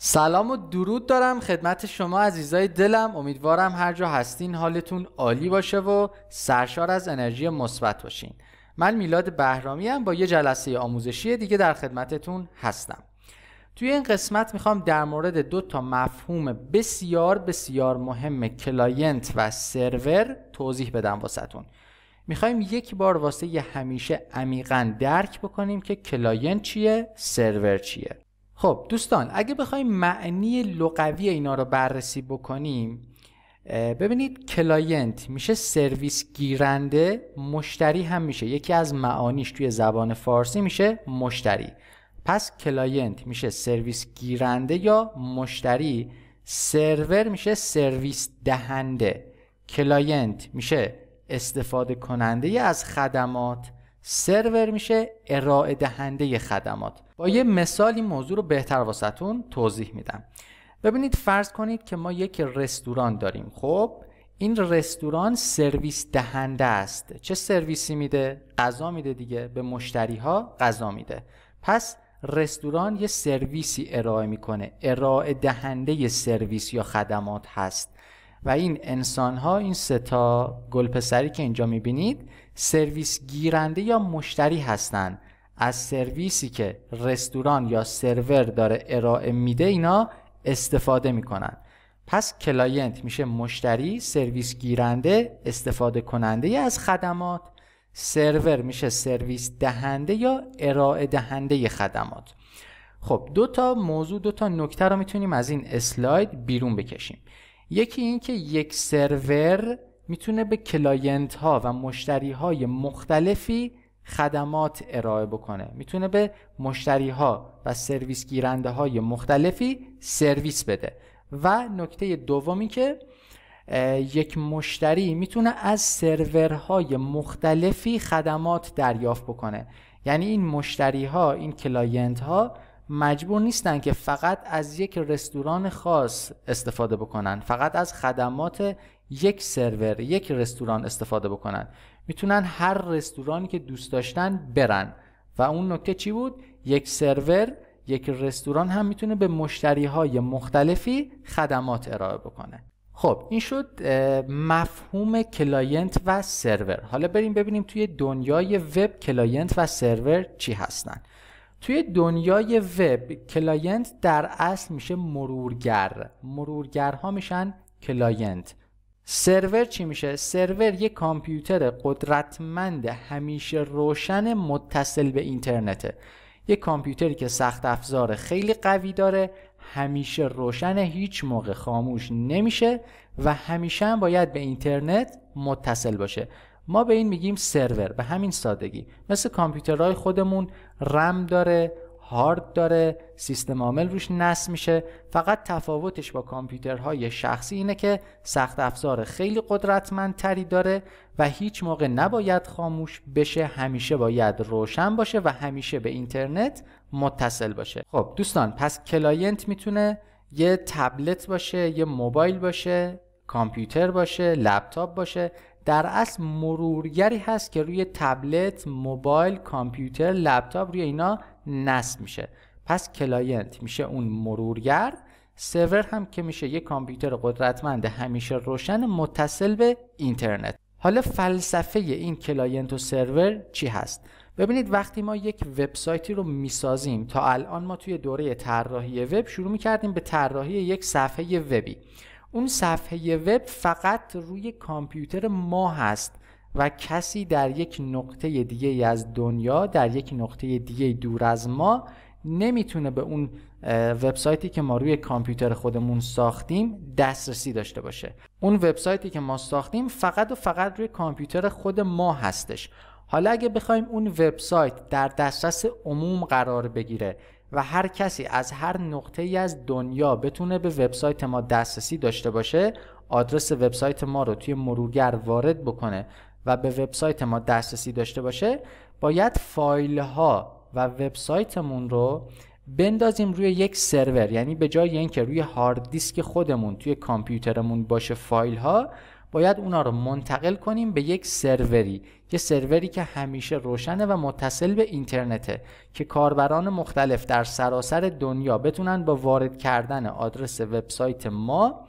سلام و درود دارم خدمت شما عزیزای دلم امیدوارم هر جا هستین حالتون عالی باشه و سرشار از انرژی مثبت باشین من میلاد بهرامی هم با یه جلسه آموزشی دیگه در خدمتتون هستم توی این قسمت میخوام در مورد دو تا مفهوم بسیار بسیار مهم کلاینت و سرور توضیح بدم واسهتون میخوایم یک بار واسه یه همیشه عمیقا درک بکنیم که کلاینت چیه سرور چیه خب دوستان اگه بخوایم معنی لغوی اینا رو بررسی بکنیم ببینید کلاینت میشه سرویس گیرنده مشتری هم میشه یکی از معانیش توی زبان فارسی میشه مشتری پس کلاینت میشه سرویس گیرنده یا مشتری سرور میشه سرویس دهنده کلاینت میشه استفاده کننده از خدمات سرور میشه ارائه دهنده خدمات با یه مثال این موضوع رو بهتر واسهتون توضیح میدم ببینید فرض کنید که ما یک رستوران داریم خب این رستوران سرویس دهنده است چه سرویسی میده غذا میده دیگه به مشتری ها غذا میده پس رستوران یه سرویسی ارائه میکنه ارائه دهنده سرویس یا خدمات هست و این انسان ها این ستا گلپسری که اینجا میبینید سرویس گیرنده یا مشتری هستند از سرویسی که رستوران یا سرور داره ارائه میده اینا استفاده میکنن پس کلاینت میشه مشتری سرویس گیرنده استفاده کننده از خدمات سرور میشه سرویس دهنده یا ارائه دهنده خدمات خب دو تا موضوع دو تا نکته رو میتونیم از این اسلاید بیرون بکشیم یکی این که یک سرور میتونه به کلاینت ها و مشتری های مختلفی خدمات ارائه بکنه میتونه به مشتری ها و سرویس گیرنده های مختلفی سرویس بده و نکته دومی که یک مشتری میتونه از سرورهای مختلفی خدمات دریافت بکنه یعنی این مشتری ها این کلاینت ها مجبور نیستن که فقط از یک رستوران خاص استفاده بکنن فقط از خدمات یک سرور یک رستوران استفاده بکنن میتونن هر رستورانی که دوست داشتن برن و اون نکته چی بود یک سرور یک رستوران هم میتونه به مشتری های مختلفی خدمات ارائه بکنه خب این شد مفهوم کلاینت و سرور حالا بریم ببینیم توی دنیای وب کلاینت و سرور چی هستن توی دنیای وب کلاینت در اصل میشه مرورگر مرورگرها میشن کلاینت سرور چی میشه؟ سرور یه کامپیوتر قدرتمند همیشه روشن متصل به اینترنته یه کامپیوتری که سخت افزار خیلی قوی داره همیشه روشن هیچ موقع خاموش نمیشه و همیشه هم باید به اینترنت متصل باشه ما به این میگیم سرور به همین سادگی مثل کامپیوترهای خودمون رم داره هارد داره سیستم عامل روش نصب میشه فقط تفاوتش با کامپیوترهای شخصی اینه که سخت افزار خیلی قدرتمندتری داره و هیچ موقع نباید خاموش بشه همیشه باید روشن باشه و همیشه به اینترنت متصل باشه خب دوستان پس کلاینت میتونه یه تبلت باشه یه موبایل باشه کامپیوتر باشه لپتاپ باشه در اصل مرورگری هست که روی تبلت، موبایل، کامپیوتر، لپتاپ روی اینا نصب میشه پس کلاینت میشه اون مرورگر سرور هم که میشه یک کامپیوتر قدرتمند همیشه روشن متصل به اینترنت حالا فلسفه این کلاینت و سرور چی هست ببینید وقتی ما یک وبسایتی رو میسازیم تا الان ما توی دوره طراحی وب شروع میکردیم به طراحی یک صفحه وبی اون صفحه وب فقط روی کامپیوتر ما هست و کسی در یک نقطه دیگه از دنیا در یک نقطه دیگه دور از ما نمیتونه به اون وبسایتی که ما روی کامپیوتر خودمون ساختیم دسترسی داشته باشه اون وبسایتی که ما ساختیم فقط و فقط روی کامپیوتر خود ما هستش حالا اگه بخوایم اون وبسایت در دسترس عموم قرار بگیره و هر کسی از هر نقطه ای از دنیا بتونه به وبسایت ما دسترسی داشته باشه آدرس وبسایت ما رو توی مرورگر وارد بکنه و به وبسایت ما دسترسی داشته باشه باید فایل ها و وبسایتمون رو بندازیم روی یک سرور یعنی به جای اینکه روی هارد دیسک خودمون توی کامپیوترمون باشه فایل ها باید اونا رو منتقل کنیم به یک سروری یه سروری که همیشه روشنه و متصل به اینترنته که کاربران مختلف در سراسر دنیا بتونن با وارد کردن آدرس وبسایت ما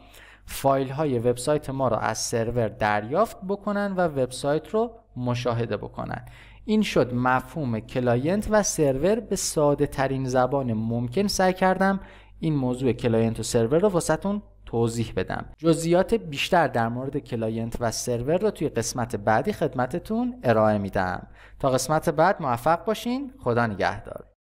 فایل های وبسایت ما رو از سرور دریافت بکنن و وبسایت رو مشاهده بکنن این شد مفهوم کلاینت و سرور به ساده ترین زبان ممکن سعی کردم این موضوع کلاینت و سرور رو واسهتون توضیح بدم جزئیات بیشتر در مورد کلاینت و سرور رو توی قسمت بعدی خدمتتون ارائه میدم تا قسمت بعد موفق باشین خدا نگهدار